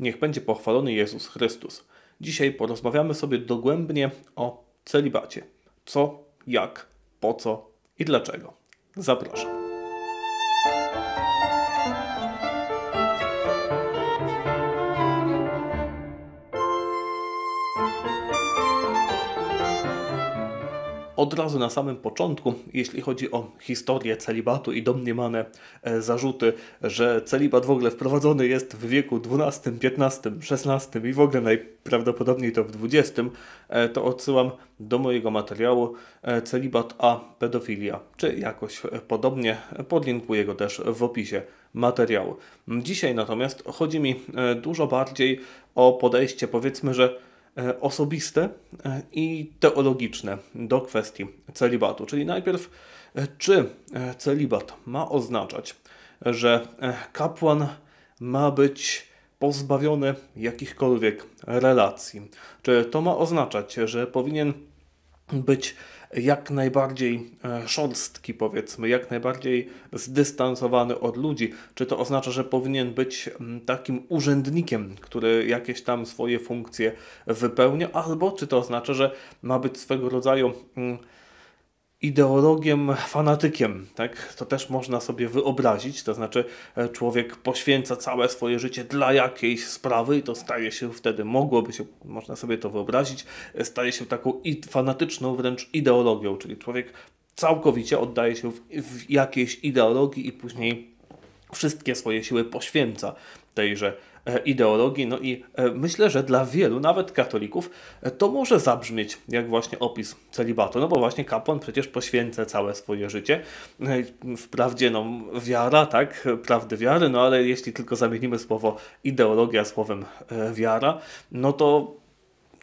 Niech będzie pochwalony Jezus Chrystus. Dzisiaj porozmawiamy sobie dogłębnie o celibacie. Co, jak, po co i dlaczego. Zapraszam. od razu na samym początku, jeśli chodzi o historię celibatu i domniemane e, zarzuty, że celibat w ogóle wprowadzony jest w wieku XII, XV, XVI i w ogóle najprawdopodobniej to w XX, e, to odsyłam do mojego materiału e, Celibat a pedofilia, czy jakoś podobnie. Podlinkuję go też w opisie materiału. Dzisiaj natomiast chodzi mi dużo bardziej o podejście, powiedzmy, że E, osobiste e, i teologiczne do kwestii celibatu. Czyli najpierw, e, czy celibat ma oznaczać, że kapłan ma być pozbawiony jakichkolwiek relacji? Czy to ma oznaczać, że powinien być jak najbardziej e, szorstki, powiedzmy, jak najbardziej zdystansowany od ludzi? Czy to oznacza, że powinien być mm, takim urzędnikiem, który jakieś tam swoje funkcje wypełnia, albo czy to oznacza, że ma być swego rodzaju mm, ideologiem, fanatykiem, tak? To też można sobie wyobrazić, to znaczy e, człowiek poświęca całe swoje życie dla jakiejś sprawy i to staje się wtedy, mogłoby się, można sobie to wyobrazić, e, staje się taką fanatyczną wręcz ideologią, czyli człowiek całkowicie oddaje się w, w jakiejś ideologii i później wszystkie swoje siły poświęca tejże E, ideologii. No i e, myślę, że dla wielu, nawet katolików, e, to może zabrzmieć jak właśnie opis celibatu, no bo właśnie kapłan przecież poświęca całe swoje życie. No wprawdzie no wiara, tak, prawdy wiary, no ale jeśli tylko zamienimy słowo ideologia słowem wiara, no to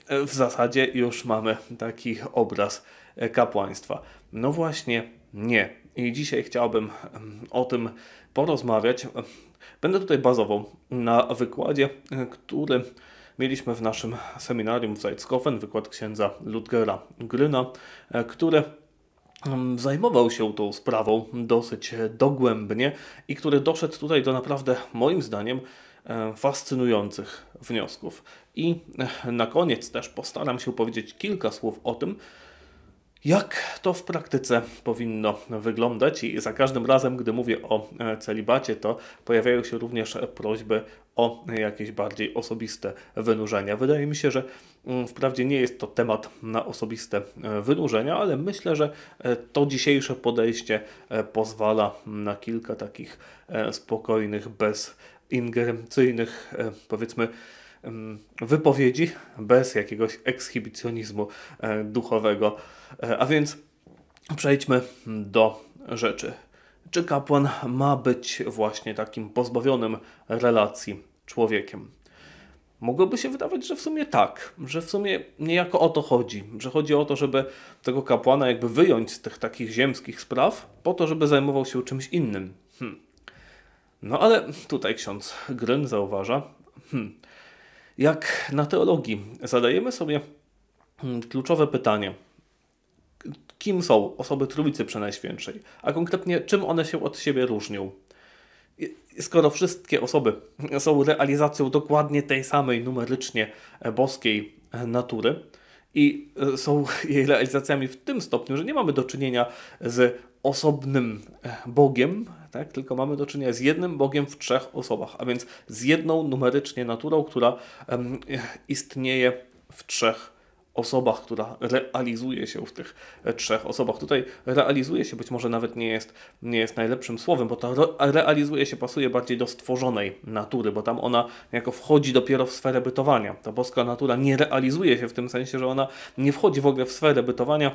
w zasadzie już mamy taki obraz kapłaństwa. No właśnie nie. I dzisiaj chciałbym o tym porozmawiać. Będę tutaj bazował na wykładzie, e, który mieliśmy w naszym seminarium w Salzkofen, wykład księdza Ludgera Gryna, e, który zajmował się tą sprawą dosyć dogłębnie i który doszedł tutaj do naprawdę, moim zdaniem, e, fascynujących wniosków. I na koniec też postaram się powiedzieć kilka słów o tym, jak to w praktyce powinno wyglądać? I za każdym razem, gdy mówię o e, celibacie, to pojawiają się również prośby o jakieś bardziej osobiste wynurzenia. Wydaje mi się, że mm, wprawdzie nie jest to temat na osobiste e, wynurzenia, ale myślę, że e, to dzisiejsze podejście pozwala na kilka takich spokojnych, bez ingerencyjnych, powiedzmy, wypowiedzi bez jakiegoś ekshibicjonizmu e, duchowego. E, a więc przejdźmy do rzeczy. Czy kapłan ma być właśnie takim pozbawionym relacji człowiekiem? Mogłoby się wydawać, że w sumie tak, że w sumie niejako o to chodzi, że chodzi o to, żeby tego kapłana jakby wyjąć z tych takich ziemskich spraw, po to, żeby zajmował się czymś innym. Hm. No ale tutaj ksiądz Gryn zauważa, hm, jak na teologii zadajemy sobie mm, kluczowe pytanie, kim są osoby Trójcy Przenajświętszej, a konkretnie czym one się od siebie różnią. Skoro wszystkie osoby są realizacją dokładnie tej samej numerycznie boskiej natury i są jej realizacjami w tym stopniu, że nie mamy do czynienia z osobnym Bogiem, tak? tylko mamy do czynienia z jednym Bogiem w trzech osobach, a więc z jedną numerycznie naturą, która um, istnieje w trzech osobach, która realizuje się w tych e, trzech osobach. Tutaj realizuje się być może nawet nie jest, nie jest najlepszym słowem, bo to realizuje się pasuje bardziej do stworzonej natury, bo tam ona jako wchodzi dopiero w sferę bytowania. Ta boska natura nie realizuje się w tym sensie, że ona nie wchodzi w ogóle w sferę bytowania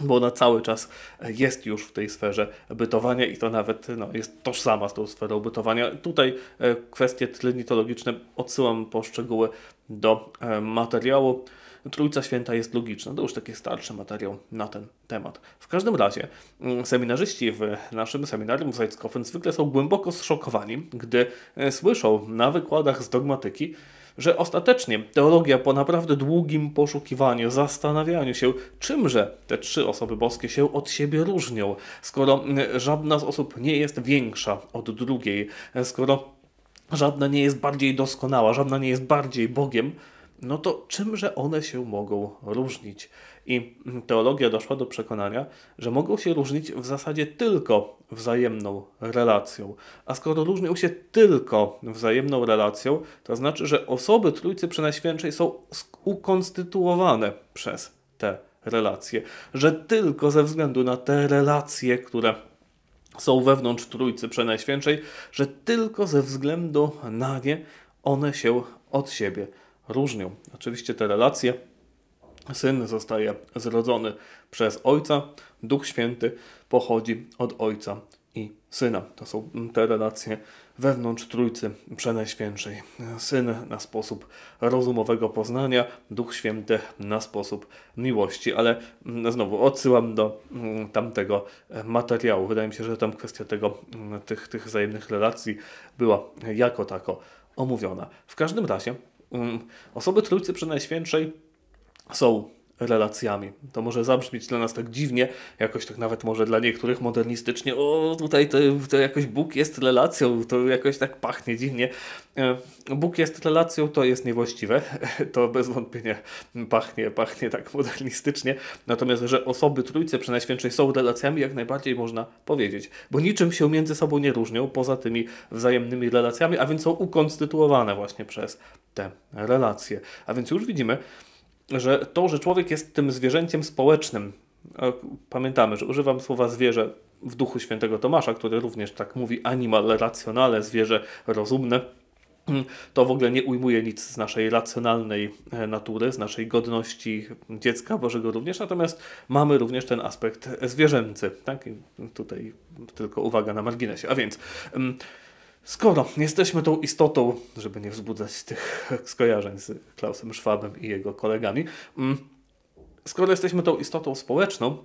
bo ona cały czas e, jest już w tej sferze bytowania i to nawet no, jest tożsama z tą sferą bytowania. Tutaj e, kwestie tlenitologiczne odsyłam po szczegóły do e, materiału. Trójca Święta jest logiczna. To już taki starszy materiał na ten temat. W każdym razie mm, seminarzyści w naszym seminarium Zajckofen zwykle są głęboko zszokowani, gdy słyszą na wykładach z dogmatyki, że ostatecznie teologia po naprawdę długim poszukiwaniu, zastanawianiu się, czymże te trzy osoby boskie się od siebie różnią, skoro mm, żadna z osób nie jest większa od drugiej, skoro żadna nie jest bardziej doskonała, żadna nie jest bardziej Bogiem, no to czymże one się mogą różnić? I teologia doszła do przekonania, że mogą się różnić w zasadzie tylko wzajemną relacją. A skoro różnią się tylko wzajemną relacją, to znaczy, że osoby Trójcy Przenajświętszej są ukonstytuowane przez te relacje. Że tylko ze względu na te relacje, które są wewnątrz Trójcy Przenajświętszej, że tylko ze względu na nie one się od siebie różnią. Oczywiście te relacje Syn zostaje zrodzony przez Ojca, Duch Święty pochodzi od Ojca i Syna. To są te relacje wewnątrz Trójcy Przenajświętszej. Syn na sposób rozumowego poznania, Duch Święty na sposób miłości. Ale mm, znowu odsyłam do mm, tamtego e, materiału. Wydaje mi się, że tam kwestia tego, mm, tych, tych wzajemnych relacji była jako tako omówiona. W każdym razie osoby Trójcy Przenajświętszej są relacjami. To może zabrzmieć dla nas tak dziwnie, jakoś tak nawet może dla niektórych modernistycznie, o tutaj to, to jakoś Bóg jest relacją, to jakoś tak pachnie dziwnie. E, Bóg jest relacją, to jest niewłaściwe, to bez wątpienia pachnie, pachnie tak modernistycznie. Natomiast, że osoby Trójcy Przenajświętszej są relacjami, jak najbardziej można powiedzieć, bo niczym się między sobą nie różnią, poza tymi wzajemnymi relacjami, a więc są ukonstytuowane właśnie przez te relacje. A więc już widzimy, że to, że człowiek jest tym zwierzęciem społecznym. Pamiętamy, że używam słowa zwierzę w duchu świętego Tomasza, który również tak mówi animal racjonale, zwierzę rozumne. Mm, to w ogóle nie ujmuje nic z naszej racjonalnej e, natury, z naszej godności dziecka Bożego również, natomiast mamy również ten aspekt zwierzęcy. Tak? tutaj tylko uwaga na marginesie. A więc. Mm, Skoro jesteśmy tą istotą, żeby nie wzbudzać tych skojarzeń z Klausem Schwabem i jego kolegami, mm, skoro jesteśmy tą istotą społeczną,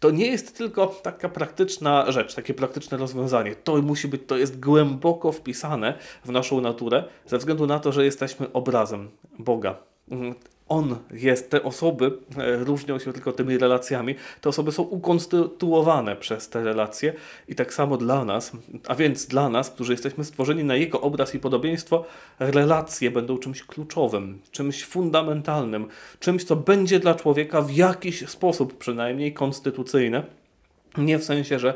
to nie jest tylko taka praktyczna rzecz, takie praktyczne rozwiązanie. To musi być, to jest głęboko wpisane w naszą naturę, ze względu na to, że jesteśmy obrazem Boga. Mm, on jest, te osoby e, różnią się tylko tymi relacjami. Te osoby są ukonstytuowane przez te relacje i tak samo dla nas, a więc dla nas, którzy jesteśmy stworzeni na jego obraz i podobieństwo, relacje będą czymś kluczowym, czymś fundamentalnym, czymś, co będzie dla człowieka w jakiś sposób przynajmniej konstytucyjne nie w sensie, że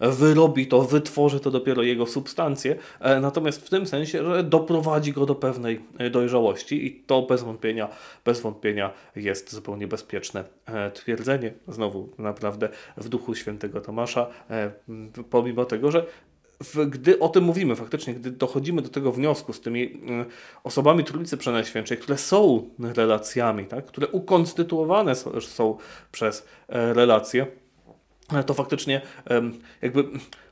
wyrobi to, wytworzy to dopiero jego substancję, e, natomiast w tym sensie, że doprowadzi go do pewnej e, dojrzałości i to bez wątpienia, bez wątpienia jest zupełnie bezpieczne e, twierdzenie. Znowu naprawdę w duchu świętego Tomasza, pomimo tego, że gdy o tym mówimy, faktycznie, gdy dochodzimy do tego wniosku z tymi mm, osobami Trójcy Przenajświętszej, które są relacjami, tak, które ukonstytuowane są, przez relacje, to faktycznie jakby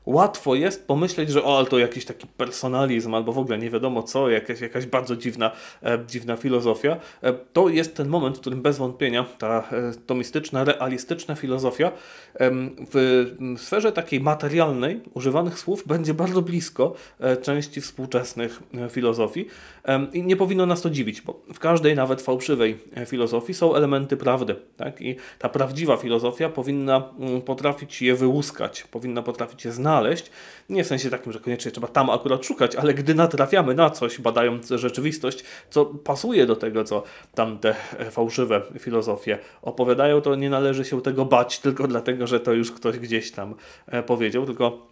łatwo jest pomyśleć, że o, ale to jakiś taki personalizm, albo w ogóle nie wiadomo co, jakaś, jakaś bardzo dziwna, e, dziwna filozofia. E, to jest ten moment, w którym bez wątpienia ta e, tomistyczna, realistyczna filozofia w sferze takiej materialnej używanych słów będzie bardzo blisko e, części współczesnych e, filozofii i nie powinno nas to dziwić, bo w każdej nawet fałszywej filozofii są elementy prawdy. Tak? I ta prawdziwa filozofia powinna mm, potrafić je wyłuskać, powinna potrafić je znaleźć, znaleźć. Nie w sensie takim, że koniecznie trzeba tam akurat szukać, ale gdy natrafiamy na coś, badając rzeczywistość, co pasuje do tego, co tamte e, fałszywe filozofie opowiadają, to nie należy się tego bać tylko dlatego, że to już ktoś gdzieś tam e, powiedział, tylko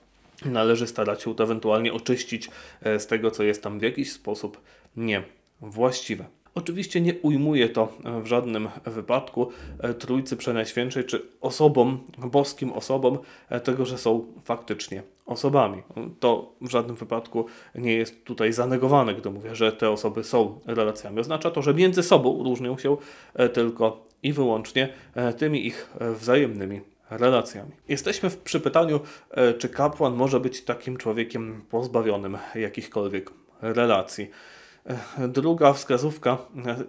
należy starać się to ewentualnie oczyścić e, z tego, co jest tam w jakiś sposób niewłaściwe. Oczywiście nie ujmuje to e, w żadnym e, wypadku e, Trójcy Przenajświętszej czy osobom, boskim osobom, tego, że są faktycznie osobami. To w żadnym wypadku nie jest tutaj zanegowane, gdy mówię, że te osoby są relacjami. Oznacza to, że między sobą różnią się tylko i wyłącznie tymi ich wzajemnymi relacjami. Jesteśmy w przypytaniu, czy kapłan może być takim człowiekiem pozbawionym jakichkolwiek relacji. Druga wskazówka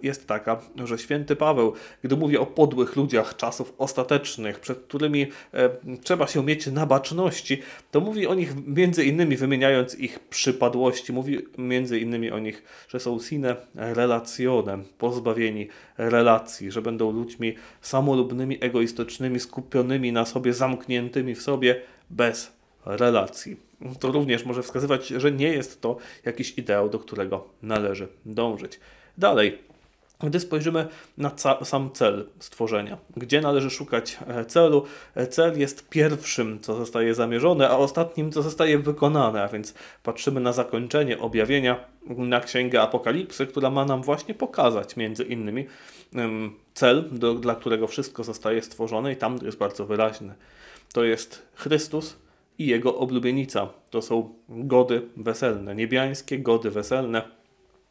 jest taka, że święty Paweł, gdy mówi o podłych ludziach czasów ostatecznych, przed którymi e, trzeba się mieć na baczności, to mówi o nich między innymi wymieniając ich przypadłości, mówi między innymi o nich, że są sine relacjonem, pozbawieni relacji, że będą ludźmi samolubnymi, egoistycznymi, skupionymi na sobie, zamkniętymi w sobie, bez relacji. To również może wskazywać, że nie jest to jakiś ideał, do którego należy dążyć. Dalej, gdy spojrzymy na sam cel stworzenia, gdzie należy szukać e, celu, e, cel jest pierwszym, co zostaje zamierzone, a ostatnim, co zostaje wykonane, a więc patrzymy na zakończenie objawienia, na Księgę Apokalipsy, która ma nam właśnie pokazać między innymi cel, do, dla którego wszystko zostaje stworzone i tam jest bardzo wyraźny. To jest Chrystus, i jego oblubienica. To są gody weselne, niebiańskie gody weselne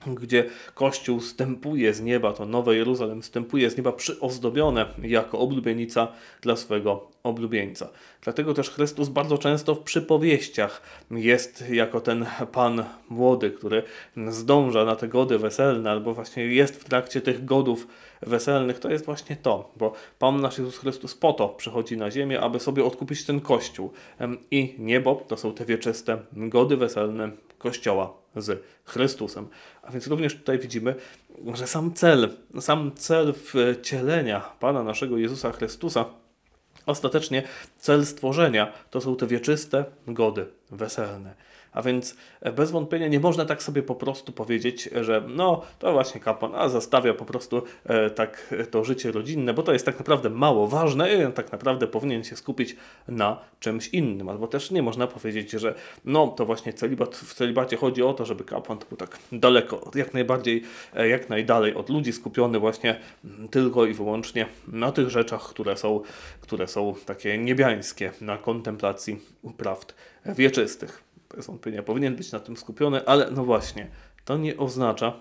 gdzie Kościół stępuje z nieba, to Nowe Jeruzalem stępuje z nieba przyozdobione jako oblubienica dla swego oblubieńca. Dlatego też Chrystus bardzo często w przypowieściach jest jako ten Pan młody, który zdąża na te gody weselne, albo właśnie jest w trakcie tych godów weselnych. To jest właśnie to, bo Pan nasz Jezus Chrystus po to przychodzi na ziemię, aby sobie odkupić ten Kościół. I niebo to są te wieczyste gody weselne, Kościoła z Chrystusem. A więc również tutaj widzimy, że sam cel, sam cel wcielenia Pana naszego Jezusa Chrystusa, ostatecznie cel stworzenia to są te wieczyste gody weselne. A więc e, bez wątpienia nie można tak sobie po prostu powiedzieć, że no to właśnie kapłan, a zastawia po prostu e, tak e, to życie rodzinne, bo to jest tak naprawdę mało ważne i tak naprawdę powinien się skupić na czymś innym. Albo też nie można powiedzieć, że no to właśnie celibat, w celibacie chodzi o to, żeby kapłan był tak daleko, jak najbardziej, e, jak najdalej od ludzi, skupiony właśnie tylko i wyłącznie na tych rzeczach, które są, które są takie niebiańskie, na kontemplacji prawd wieczystych bez wątpienia powinien być na tym skupiony, ale no właśnie, to nie oznacza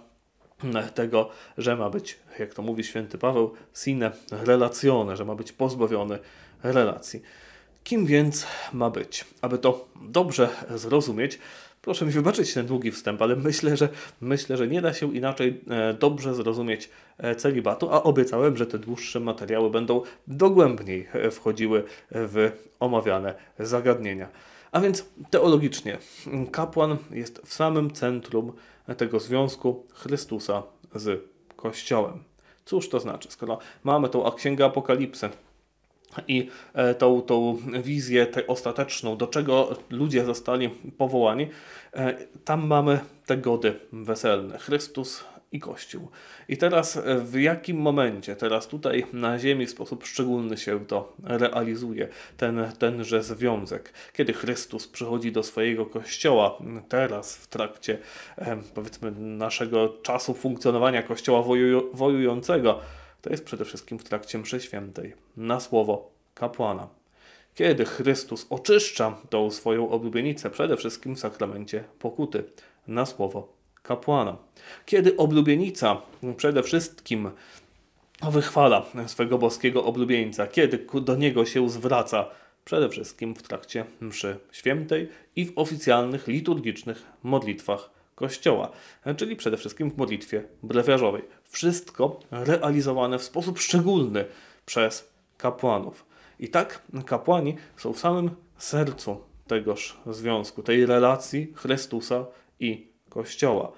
tego, że ma być, jak to mówi święty Paweł, sine relacjone, że ma być pozbawiony relacji. Kim więc ma być? Aby to dobrze zrozumieć, proszę mi wybaczyć ten długi wstęp, ale myślę, że myślę, że nie da się inaczej e, dobrze zrozumieć e, celibatu, a obiecałem, że te dłuższe materiały będą dogłębniej e, wchodziły w omawiane zagadnienia. A więc teologicznie kapłan jest w samym centrum tego związku Chrystusa z Kościołem. Cóż to znaczy, skoro mamy tą Księgę Apokalipsy, i e, tą, tą wizję tę ostateczną, do czego ludzie zostali powołani, e, tam mamy te gody weselne. Chrystus i Kościół. I teraz e, w jakim momencie, teraz tutaj na Ziemi w sposób szczególny się to realizuje, ten, tenże związek, kiedy Chrystus przychodzi do swojego Kościoła, teraz w trakcie e, powiedzmy naszego czasu funkcjonowania Kościoła woju, wojującego, to jest przede wszystkim w trakcie mszy świętej, na słowo kapłana. Kiedy Chrystus oczyszcza tą swoją oblubienicę, przede wszystkim w sakramencie pokuty, na słowo kapłana. Kiedy oblubienica przede wszystkim wychwala swego boskiego oblubieńca, kiedy do niego się zwraca, przede wszystkim w trakcie mszy świętej i w oficjalnych liturgicznych modlitwach Kościoła, czyli przede wszystkim w modlitwie brewiarzowej. Wszystko realizowane w sposób szczególny przez kapłanów. I tak kapłani są w samym sercu tegoż związku, tej relacji Chrystusa i Kościoła.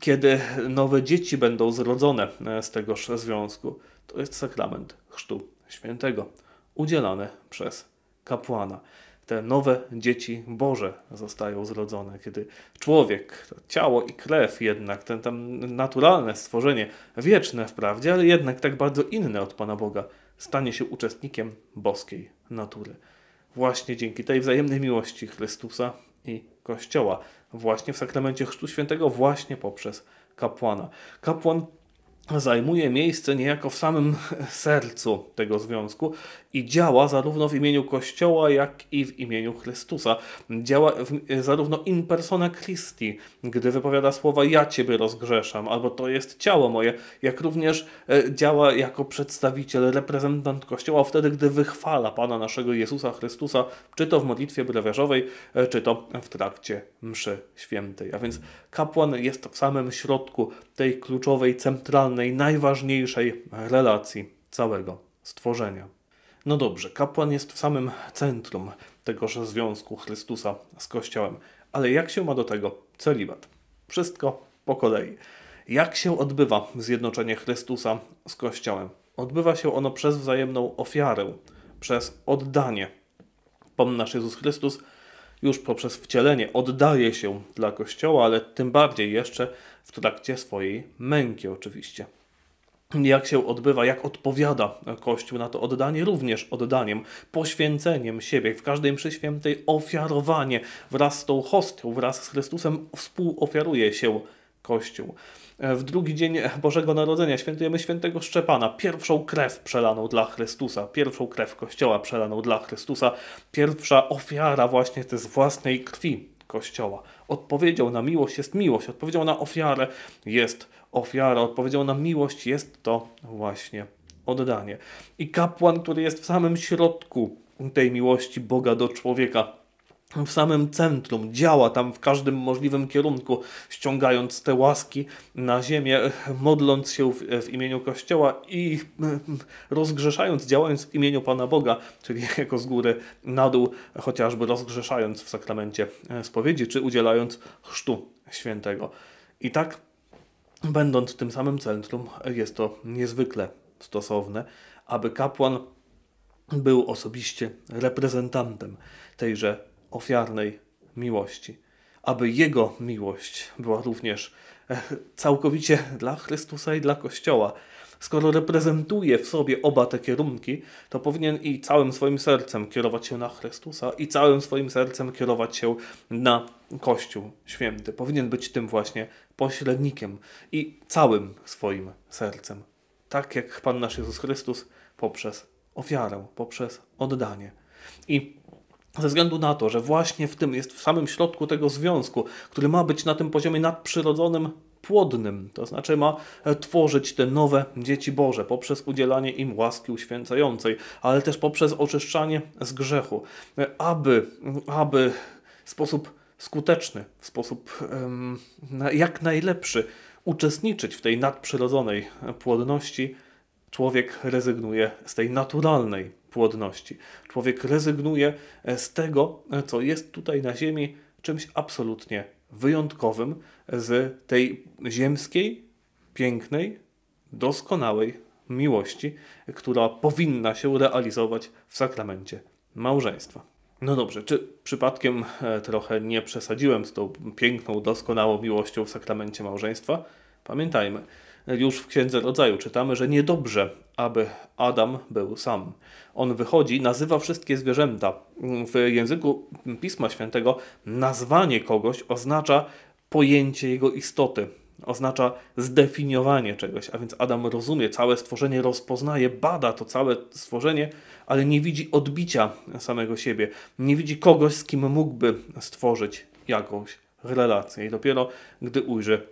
Kiedy nowe dzieci będą zrodzone e, z tegoż związku, to jest sakrament Chrztu Świętego, udzielany przez kapłana. Te nowe dzieci Boże zostają zrodzone, kiedy człowiek, ciało i krew jednak, ten tam naturalne stworzenie, wieczne wprawdzie, ale jednak tak bardzo inne od Pana Boga, stanie się uczestnikiem boskiej natury. Właśnie dzięki tej wzajemnej miłości Chrystusa i Kościoła, właśnie w sakramencie Chrztu Świętego, właśnie poprzez kapłana. Kapłan zajmuje miejsce niejako w samym sercu tego związku i działa zarówno w imieniu Kościoła, jak i w imieniu Chrystusa. Działa w, zarówno in persona Christi, gdy wypowiada słowa ja Ciebie rozgrzeszam, albo to jest ciało moje, jak również e, działa jako przedstawiciel, reprezentant Kościoła wtedy, gdy wychwala Pana naszego Jezusa Chrystusa, czy to w modlitwie brewiarzowej, e, czy to w trakcie mszy świętej. A więc Kapłan jest w samym środku tej kluczowej, centralnej, najważniejszej relacji całego stworzenia. No dobrze, kapłan jest w samym centrum tegoż związku Chrystusa z Kościołem, ale jak się ma do tego celibat? Wszystko po kolei. Jak się odbywa zjednoczenie Chrystusa z Kościołem? Odbywa się ono przez wzajemną ofiarę, przez oddanie. Pomnasz Jezus Chrystus już poprzez wcielenie oddaje się dla Kościoła, ale tym bardziej jeszcze w trakcie swojej męki oczywiście. Jak się odbywa, jak odpowiada Kościół na to oddanie, również oddaniem, poświęceniem siebie, w każdej mszy świętej ofiarowanie wraz z tą hostią, wraz z Chrystusem współofiaruje się Kościół. E, w drugi dzień Bożego Narodzenia świętujemy świętego Szczepana, pierwszą krew przelaną dla Chrystusa, pierwszą krew Kościoła przelaną dla Chrystusa, pierwsza ofiara właśnie z własnej krwi Kościoła. Odpowiedział na miłość jest miłość, odpowiedział na ofiarę jest ofiara, odpowiedział na miłość jest to właśnie oddanie. I kapłan, który jest w samym środku tej miłości Boga do człowieka, w samym centrum, działa tam w każdym możliwym kierunku, ściągając te łaski na ziemię, modląc się w, w, imieniu Kościoła i rozgrzeszając, działając w imieniu Pana Boga, czyli jako z góry na dół, chociażby rozgrzeszając w sakramencie e, spowiedzi, czy udzielając chrztu świętego. I tak, będąc w tym samym centrum, jest to niezwykle stosowne, aby kapłan był osobiście reprezentantem tejże ofiarnej miłości, aby Jego miłość była również e, całkowicie dla Chrystusa i dla Kościoła. Skoro reprezentuje w sobie oba te kierunki, to powinien i całym swoim sercem kierować się na Chrystusa, i całym swoim sercem kierować się na Kościół Święty. Powinien być tym właśnie pośrednikiem i całym swoim sercem. Tak jak Pan nasz Jezus Chrystus poprzez ofiarę, poprzez oddanie. I ze względu na to, że właśnie w tym jest w samym środku tego związku, który ma być na tym poziomie nadprzyrodzonym płodnym, to znaczy ma e, tworzyć te nowe dzieci Boże poprzez udzielanie im łaski uświęcającej, ale też poprzez oczyszczanie z grzechu, e, aby, aby w sposób skuteczny, w sposób um, jak najlepszy uczestniczyć w tej nadprzyrodzonej e, płodności, człowiek rezygnuje z tej naturalnej płodności. Człowiek rezygnuje e, z tego, e, co jest tutaj na Ziemi czymś absolutnie wyjątkowym e, z tej ziemskiej, pięknej, doskonałej miłości, która powinna się realizować w sakramencie małżeństwa. No dobrze, czy przypadkiem trochę nie przesadziłem z tą piękną, doskonałą miłością w sakramencie małżeństwa? Pamiętajmy, już w Księdze Rodzaju czytamy, że niedobrze, aby Adam był sam. On wychodzi, nazywa wszystkie zwierzęta. W języku Pisma Świętego nazwanie kogoś oznacza pojęcie jego istoty, oznacza zdefiniowanie czegoś, a więc Adam rozumie całe stworzenie, rozpoznaje, bada to całe stworzenie, ale nie widzi odbicia samego siebie, nie widzi kogoś, z kim mógłby stworzyć jakąś relację. I dopiero gdy ujrzy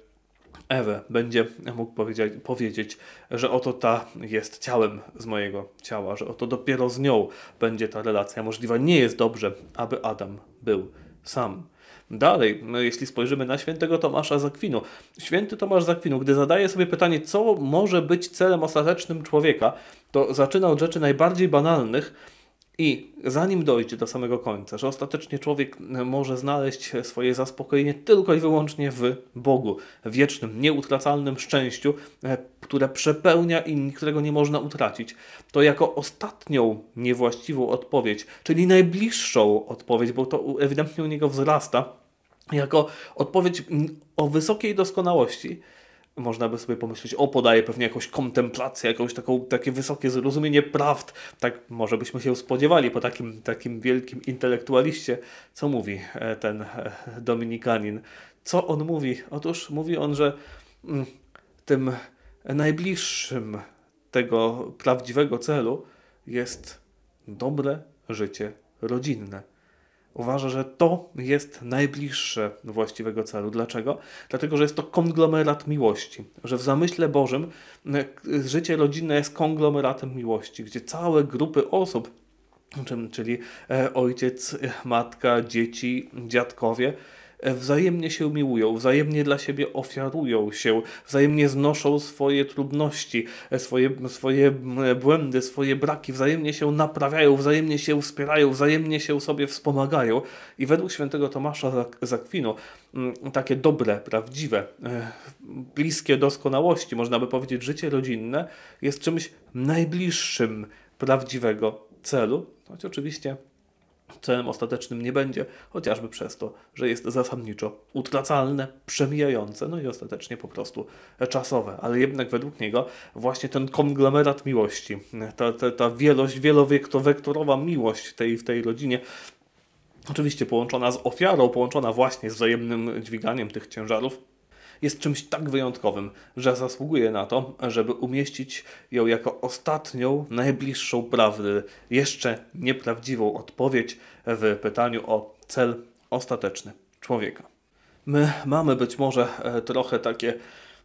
Ewę, będzie mógł powiedzieć, powiedzieć, że oto ta jest ciałem z mojego ciała, że oto dopiero z nią będzie ta relacja możliwa. Nie jest dobrze, aby Adam był sam. Dalej, jeśli spojrzymy na świętego Tomasza Zakwinu. Święty Tomasz Zakwinu, gdy zadaje sobie pytanie, co może być celem ostatecznym człowieka, to zaczyna od rzeczy najbardziej banalnych, i zanim dojdzie do samego końca, że ostatecznie człowiek może znaleźć swoje zaspokojenie tylko i wyłącznie w Bogu, wiecznym, nieutracalnym szczęściu, e, które przepełnia i którego nie można utracić, to jako ostatnią niewłaściwą odpowiedź, czyli najbliższą odpowiedź, bo to ewidentnie u niego wzrasta, jako odpowiedź o wysokiej doskonałości, można by sobie pomyśleć, o podaje pewnie jakąś kontemplację, jakąś taką, takie wysokie zrozumienie prawd. Tak może byśmy się spodziewali po takim, takim wielkim intelektualiście. Co mówi e, ten e, Dominikanin? Co on mówi? Otóż mówi on, że mm, tym najbliższym tego prawdziwego celu jest dobre życie rodzinne uważa, że to jest najbliższe właściwego celu. Dlaczego? Dlatego, że jest to konglomerat miłości, że w zamyśle Bożym e, e, życie rodzinne jest konglomeratem miłości, gdzie całe grupy osób, czyli e, ojciec, matka, dzieci, dziadkowie, E, wzajemnie się miłują, wzajemnie dla siebie ofiarują się, wzajemnie znoszą swoje trudności, e, swoje, swoje e, błędy, swoje braki, wzajemnie się naprawiają, wzajemnie się wspierają, wzajemnie się sobie wspomagają. I według świętego Tomasza zakwinu mm, takie dobre, prawdziwe, bliskie doskonałości, można by powiedzieć, życie rodzinne jest czymś najbliższym prawdziwego celu, choć oczywiście celem ostatecznym nie będzie, chociażby przez to, że jest zasadniczo utracalne, przemijające, no i ostatecznie po prostu czasowe. Ale jednak według niego właśnie ten konglomerat miłości, ta, ta, ta wielość, wielowektorowa miłość tej, w tej rodzinie oczywiście połączona z ofiarą, połączona właśnie z wzajemnym dźwiganiem tych ciężarów, jest czymś tak wyjątkowym, że zasługuje na to, żeby umieścić ją jako ostatnią, najbliższą prawdy, jeszcze nieprawdziwą odpowiedź w pytaniu o cel ostateczny człowieka. My mamy być może e, trochę takie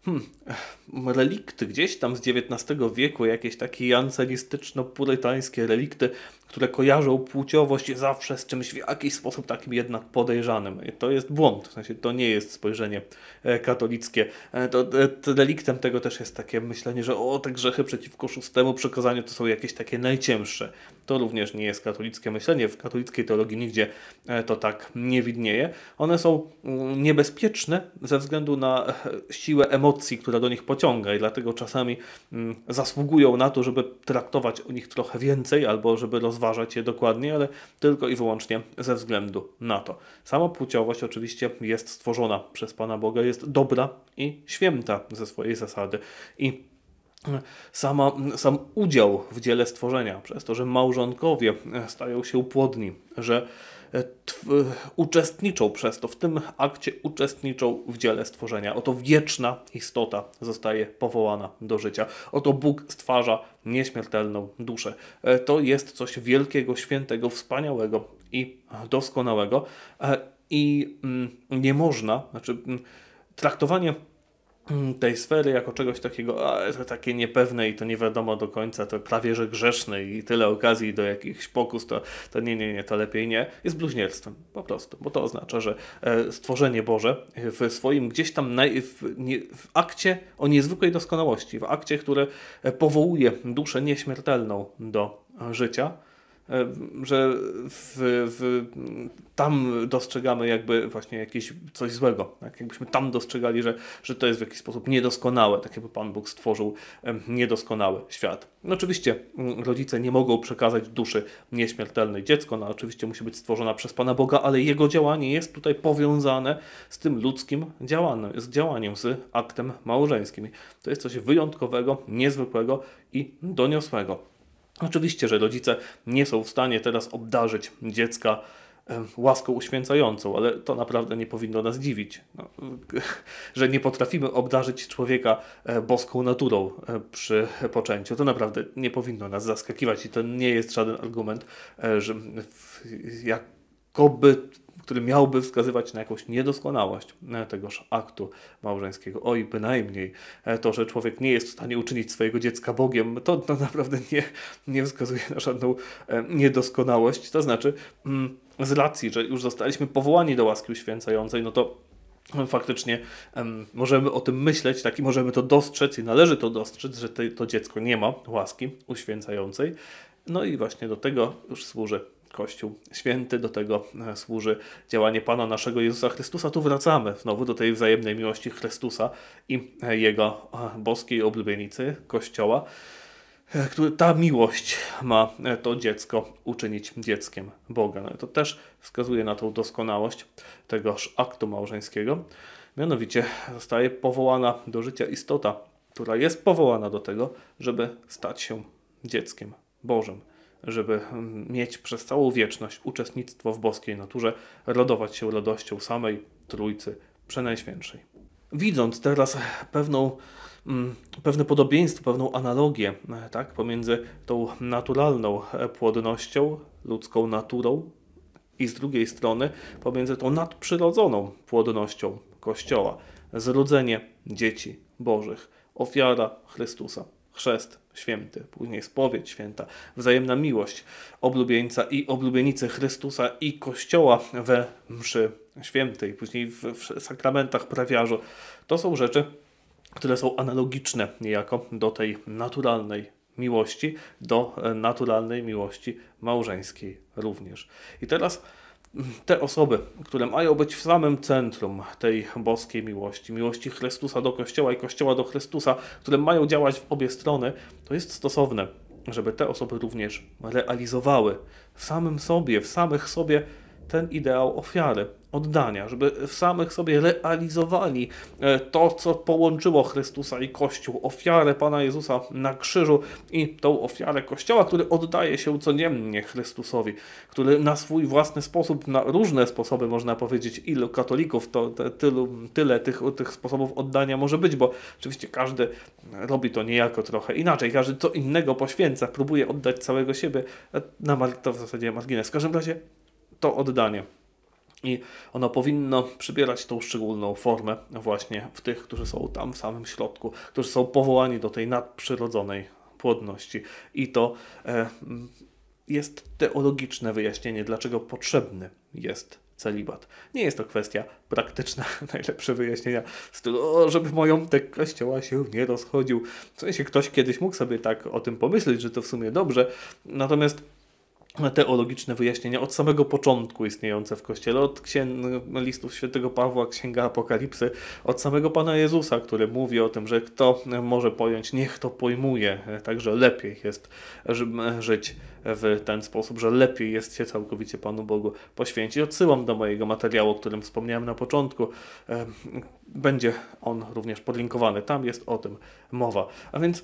hmm, relikty gdzieś tam z XIX wieku, jakieś takie jansenistyczno-purytańskie relikty, które kojarzą płciowość zawsze z czymś w jakiś sposób takim jednak podejrzanym. To jest błąd, w sensie to nie jest spojrzenie e, katolickie. E, to, e, reliktem tego też jest takie myślenie, że o, te grzechy przeciwko szóstemu przekazaniu to są jakieś takie najcięższe. To również nie jest katolickie myślenie. W katolickiej teologii nigdzie e, to tak nie widnieje. One są mm, niebezpieczne ze względu na e, siłę emocji, która do nich pociąga i dlatego czasami mm, zasługują na to, żeby traktować o nich trochę więcej albo żeby rozważać je dokładnie, ale tylko i wyłącznie ze względu na to. Sama płciowość oczywiście jest stworzona przez Pana Boga, jest dobra i święta ze swojej zasady i sama, sam udział w dziele stworzenia, przez to, że małżonkowie stają się płodni, że e, uczestniczą przez to, w tym akcie uczestniczą w dziele stworzenia. Oto wieczna istota zostaje powołana do życia. Oto Bóg stwarza nieśmiertelną duszę. E, to jest coś wielkiego, świętego, wspaniałego i doskonałego. E, I mm, nie można, znaczy mm, traktowanie Mm, tej sfery jako czegoś takiego, a, to takie niepewne i to nie wiadomo do końca, to prawie że grzeszne i tyle okazji do jakichś pokus, to, to nie, nie, nie, to lepiej nie, jest bluźnierstwem po prostu, bo to oznacza, że e, stworzenie Boże w swoim gdzieś tam naj, w, nie, w akcie o niezwykłej doskonałości, w akcie, które e, powołuje duszę nieśmiertelną do życia, E, że w, w, tam dostrzegamy jakby właśnie jakieś coś złego. Tak? Jakbyśmy tam dostrzegali, że, że to jest w jakiś sposób niedoskonałe, tak jakby Pan Bóg stworzył niedoskonały świat. No oczywiście mm, rodzice nie mogą przekazać duszy nieśmiertelnej dziecko, no oczywiście musi być stworzona przez Pana Boga, ale jego działanie jest tutaj powiązane z tym ludzkim działaniem, z działaniem, z aktem małżeńskim. To jest coś wyjątkowego, niezwykłego i doniosłego. Oczywiście, że rodzice nie są w stanie teraz obdarzyć dziecka łaską uświęcającą, ale to naprawdę nie powinno nas dziwić, no, że nie potrafimy obdarzyć człowieka e, boską naturą e, przy poczęciu. To naprawdę nie powinno nas zaskakiwać i to nie jest żaden argument, e, że jakoby który miałby wskazywać na jakąś niedoskonałość e, tegoż aktu małżeńskiego. Oj, bynajmniej e, to, że człowiek nie jest w stanie uczynić swojego dziecka Bogiem, to, to naprawdę nie, nie wskazuje na żadną e, niedoskonałość. To znaczy, mm, z racji, że już zostaliśmy powołani do łaski uświęcającej, no to faktycznie um, możemy o tym myśleć, tak i możemy to dostrzec i należy to dostrzec, że te, to dziecko nie ma łaski uświęcającej. No i właśnie do tego już służy Kościół święty, do tego e, służy działanie Pana naszego Jezusa Chrystusa. Tu wracamy znowu do tej wzajemnej miłości Chrystusa i e, Jego e, boskiej oblubienicy, Kościoła. Ta miłość ma to dziecko uczynić dzieckiem Boga. No to też wskazuje na tą doskonałość tegoż aktu małżeńskiego. Mianowicie zostaje powołana do życia istota, która jest powołana do tego, żeby stać się dzieckiem Bożym żeby mieć przez całą wieczność uczestnictwo w boskiej naturze, radować się radością samej Trójcy Przenajświętszej. Widząc teraz pewną, mm, pewne podobieństwo, pewną analogię e, tak, pomiędzy tą naturalną płodnością, ludzką naturą i z drugiej strony pomiędzy tą nadprzyrodzoną płodnością Kościoła, zrodzenie dzieci Bożych, ofiara Chrystusa chrzest święty, później spowiedź święta, wzajemna miłość oblubieńca i oblubienicy Chrystusa i Kościoła we mszy świętej, później w, w sakramentach prawiarzu. To są rzeczy, które są analogiczne niejako do tej naturalnej miłości, do naturalnej miłości małżeńskiej również. I teraz te osoby, które mają być w samym centrum tej boskiej miłości, miłości Chrystusa do Kościoła i Kościoła do Chrystusa, które mają działać w obie strony, to jest stosowne, żeby te osoby również realizowały w samym sobie, w samych sobie ten ideał ofiary, oddania, żeby w samych sobie realizowali e, to, co połączyło Chrystusa i Kościół, ofiarę Pana Jezusa na krzyżu i tą ofiarę Kościoła, który oddaje się codziennie Chrystusowi, który na swój własny sposób, na różne sposoby można powiedzieć, ilu katolików, to te, tylu, tyle tych, tych sposobów oddania może być, bo oczywiście każdy robi to niejako trochę inaczej, każdy co innego poświęca, próbuje oddać całego siebie, e, na to w zasadzie margines. W każdym razie to oddanie. I ono powinno przybierać tą szczególną formę właśnie w tych, którzy są tam w samym środku, którzy są powołani do tej nadprzyrodzonej płodności. I to e, jest teologiczne wyjaśnienie, dlaczego potrzebny jest celibat. Nie jest to kwestia praktyczna, najlepsze wyjaśnienia stylu, żeby majątek kościoła się nie rozchodził. W sensie ktoś kiedyś mógł sobie tak o tym pomyśleć, że to w sumie dobrze, natomiast teologiczne wyjaśnienia od samego początku istniejące w Kościele, od listów świętego Pawła, Księga Apokalipsy, od samego Pana Jezusa, który mówi o tym, że kto może pojąć, niech to pojmuje, także lepiej jest żyć w ten sposób, że lepiej jest się całkowicie Panu Bogu poświęcić. Odsyłam do mojego materiału, o którym wspomniałem na początku. Będzie on również podlinkowany, tam jest o tym mowa. A więc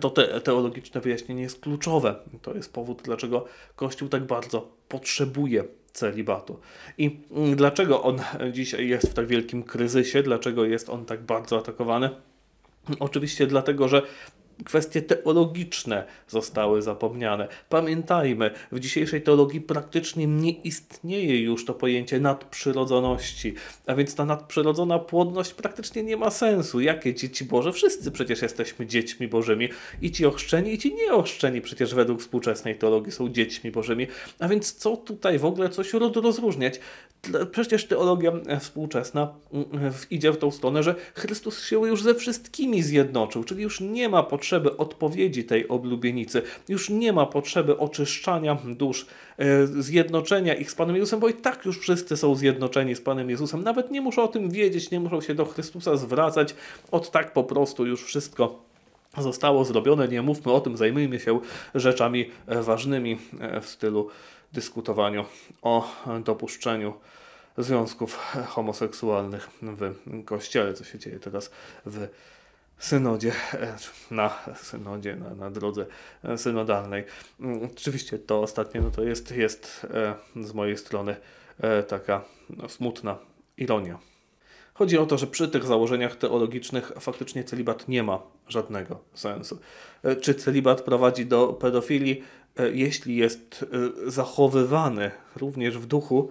to te, teologiczne wyjaśnienie jest kluczowe. To jest powód, dlaczego Kościół tak bardzo potrzebuje celibatu. I mm, dlaczego on dzisiaj jest w tak wielkim kryzysie, dlaczego jest on tak bardzo atakowany? Oczywiście dlatego, że kwestie teologiczne zostały zapomniane. Pamiętajmy, w dzisiejszej teologii praktycznie nie istnieje już to pojęcie nadprzyrodzoności, a więc ta nadprzyrodzona płodność praktycznie nie ma sensu. Jakie dzieci Boże? Wszyscy przecież jesteśmy dziećmi Bożymi. I ci ochrzczeni, i ci nieochrzczeni przecież według współczesnej teologii są dziećmi Bożymi. A więc co tutaj w ogóle coś rozróżniać? Przecież teologia współczesna mm, mm, idzie w tą stronę, że Chrystus się już ze wszystkimi zjednoczył, czyli już nie ma potrzeby potrzeby odpowiedzi tej oblubienicy. Już nie ma potrzeby oczyszczania dusz, e, zjednoczenia ich z Panem Jezusem, bo i tak już wszyscy są zjednoczeni z Panem Jezusem. Nawet nie muszą o tym wiedzieć, nie muszą się do Chrystusa zwracać. Od tak po prostu już wszystko zostało zrobione. Nie mówmy o tym, zajmijmy się rzeczami e, ważnymi e, w stylu dyskutowaniu o dopuszczeniu związków homoseksualnych w kościele, co się dzieje teraz w synodzie, e, na synodzie, na, na drodze e, synodalnej. Mm, oczywiście to ostatnie no to jest, jest e, z mojej strony taka no, smutna ironia. Chodzi o to, że przy tych założeniach teologicznych faktycznie celibat nie ma żadnego sensu. Czy celibat prowadzi do pedofilii, jeśli jest zachowywany również w duchu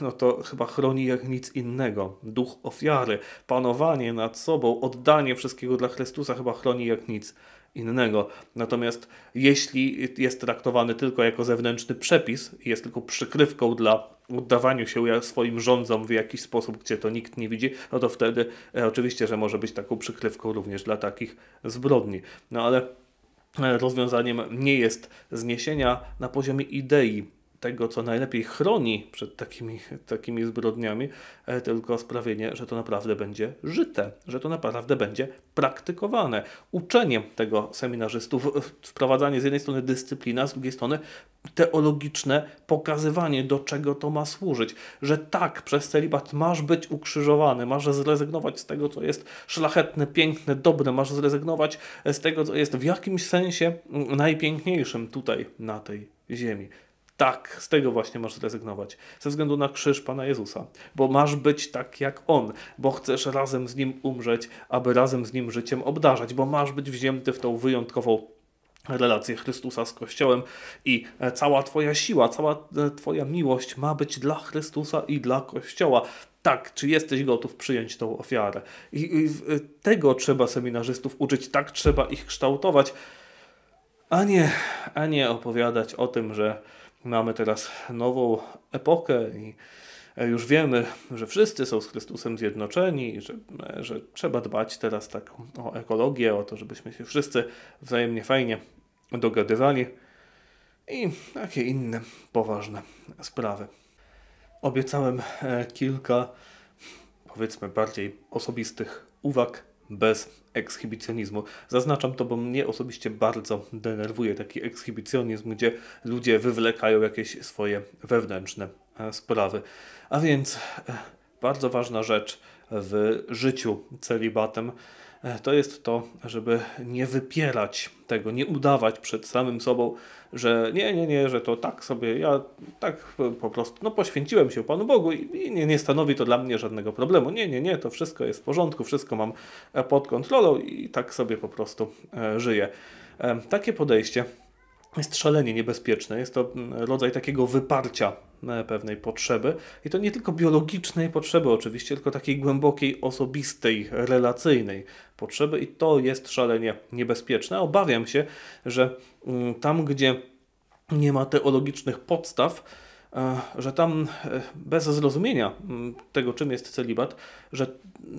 no to chyba chroni jak nic innego. Duch ofiary, panowanie nad sobą, oddanie wszystkiego dla Chrystusa chyba chroni jak nic innego. Natomiast jeśli jest traktowany tylko jako zewnętrzny przepis, jest tylko przykrywką dla oddawaniu się swoim rządzom w jakiś sposób, gdzie to nikt nie widzi, no to wtedy e, oczywiście, że może być taką przykrywką również dla takich zbrodni. No ale e, rozwiązaniem nie jest zniesienia na poziomie idei tego, co najlepiej chroni przed takimi, takimi zbrodniami, e, tylko sprawienie, że to naprawdę będzie żyte, że to naprawdę będzie praktykowane. Uczeniem tego seminarzystów, e, wprowadzanie z jednej strony dyscyplina, z drugiej strony teologiczne pokazywanie, do czego to ma służyć, że tak, przez celibat masz być ukrzyżowany, masz zrezygnować z tego, co jest szlachetne, piękne, dobre, masz zrezygnować e, z tego, co jest w jakimś sensie mm, najpiękniejszym tutaj na tej ziemi. Tak, z tego właśnie masz zrezygnować. Ze względu na krzyż Pana Jezusa. Bo masz być tak jak On, bo chcesz razem z Nim umrzeć, aby razem z Nim życiem obdarzać, bo masz być wzięty w tą wyjątkową relację Chrystusa z Kościołem i e, cała Twoja siła, cała e, Twoja miłość ma być dla Chrystusa i dla Kościoła. Tak, czy jesteś gotów przyjąć tą ofiarę? I, i e, tego trzeba seminarzystów uczyć, tak trzeba ich kształtować, a nie, a nie opowiadać o tym, że Mamy teraz nową epokę i e, już wiemy, że wszyscy są z Chrystusem zjednoczeni, że, e, że trzeba dbać teraz tak o ekologię, o to, żebyśmy się wszyscy wzajemnie fajnie dogadywali i takie inne poważne sprawy. Obiecałem e, kilka, powiedzmy, bardziej osobistych uwag bez ekshibicjonizmu. Zaznaczam to, bo mnie osobiście bardzo denerwuje taki ekshibicjonizm, gdzie ludzie wywlekają jakieś swoje wewnętrzne e, sprawy. A więc e, bardzo ważna rzecz w życiu celibatem to jest to, żeby nie wypierać tego, nie udawać przed samym sobą, że nie, nie, nie, że to tak sobie, ja tak po prostu, no poświęciłem się Panu Bogu i, nie, nie stanowi to dla mnie żadnego problemu. Nie, nie, nie, to wszystko jest w porządku, wszystko mam e, pod kontrolą i tak sobie po prostu e, żyję. E, takie podejście jest szalenie niebezpieczne. Jest to mm, rodzaj takiego wyparcia e, pewnej potrzeby. I to nie tylko biologicznej potrzeby, oczywiście, tylko takiej głębokiej, osobistej, relacyjnej potrzeby, i to jest szalenie niebezpieczne. Obawiam się, że mm, tam, gdzie nie ma teologicznych podstaw, E, że tam e, bez zrozumienia mm, tego, czym jest celibat, że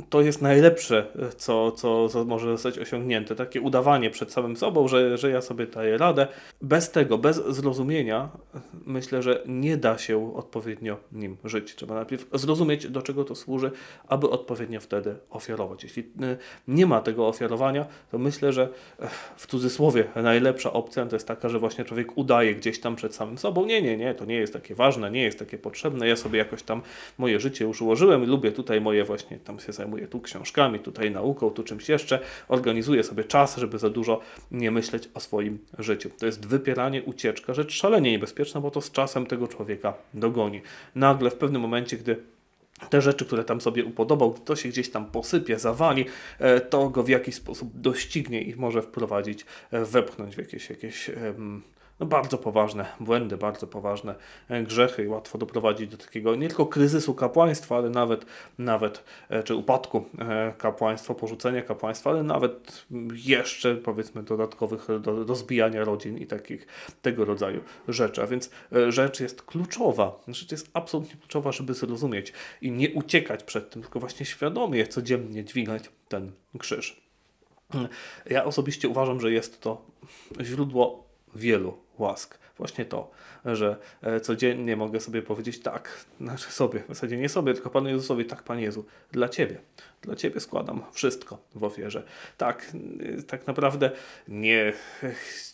to jest najlepsze, e, co, co, co może zostać osiągnięte. Takie udawanie przed samym sobą, że, że ja sobie daję radę. Bez tego, bez zrozumienia, myślę, że nie da się odpowiednio nim żyć. Trzeba najpierw zrozumieć, do czego to służy, aby odpowiednio wtedy ofiarować. Jeśli nie ma tego ofiarowania, to myślę, że w cudzysłowie najlepsza opcja to jest taka, że właśnie człowiek udaje gdzieś tam przed samym sobą. Nie, nie, nie, to nie jest takie ważne ważne, nie jest takie potrzebne. Ja sobie jakoś tam moje życie już ułożyłem, lubię tutaj moje właśnie, tam się zajmuję tu książkami, tutaj nauką, tu czymś jeszcze. Organizuję sobie czas, żeby za dużo nie myśleć o swoim życiu. To jest wypieranie, ucieczka, rzecz szalenie niebezpieczna, bo to z czasem tego człowieka dogoni. Nagle w pewnym momencie, gdy te rzeczy, które tam sobie upodobał, to się gdzieś tam posypie, zawali, e, to go w jakiś sposób doścignie i może wprowadzić, e, wepchnąć w jakieś, jakieś um, no bardzo poważne błędy, bardzo poważne e, grzechy i łatwo doprowadzić do takiego nie tylko kryzysu kapłaństwa, ale nawet, nawet e, czy upadku e, kapłaństwa, porzucenia kapłaństwa, ale nawet jeszcze powiedzmy dodatkowych do, rozbijania rodzin i takich tego rodzaju rzeczy. A więc rzecz jest kluczowa, rzecz jest absolutnie kluczowa, żeby zrozumieć i nie uciekać przed tym, tylko właśnie świadomie codziennie dźwigać ten krzyż. Ja osobiście uważam, że jest to źródło wielu Wask. właśnie to, że e, codziennie mogę sobie powiedzieć tak, znaczy sobie, w zasadzie nie sobie, tylko Panu Jezusowi, tak Panie Jezu, dla Ciebie, dla Ciebie składam wszystko w ofierze. Tak, e, tak naprawdę nie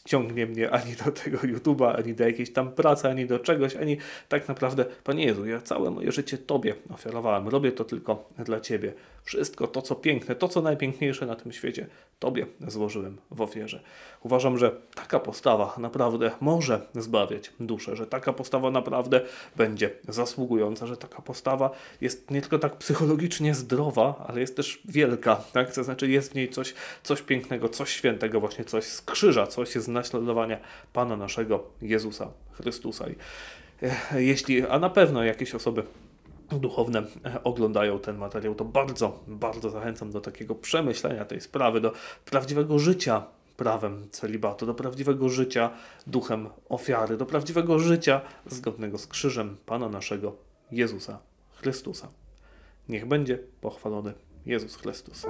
ciągnie mnie ani do tego YouTube'a, ani do jakiejś tam pracy, ani do czegoś, ani tak naprawdę, Panie Jezu, ja całe moje życie Tobie ofiarowałem, robię to tylko dla Ciebie. Wszystko to, co piękne, to, co najpiękniejsze na tym świecie, Tobie złożyłem w ofierze. Uważam, że taka postawa naprawdę może zbawiać duszę, że taka postawa naprawdę będzie zasługująca, że taka postawa jest nie tylko tak psychologicznie zdrowa, ale jest też wielka, tak? to znaczy jest w niej coś, coś pięknego, coś świętego, właśnie coś z krzyża, coś z naśladowania Pana naszego Jezusa Chrystusa. I, e, jeśli, a na pewno jakieś osoby duchowne e, oglądają ten materiał, to bardzo, bardzo zachęcam do takiego przemyślenia tej sprawy, do prawdziwego życia prawem celibatu, do prawdziwego życia duchem ofiary, do prawdziwego życia zgodnego z krzyżem Pana naszego Jezusa Chrystusa. Niech będzie pochwalony Jezus Chrystus.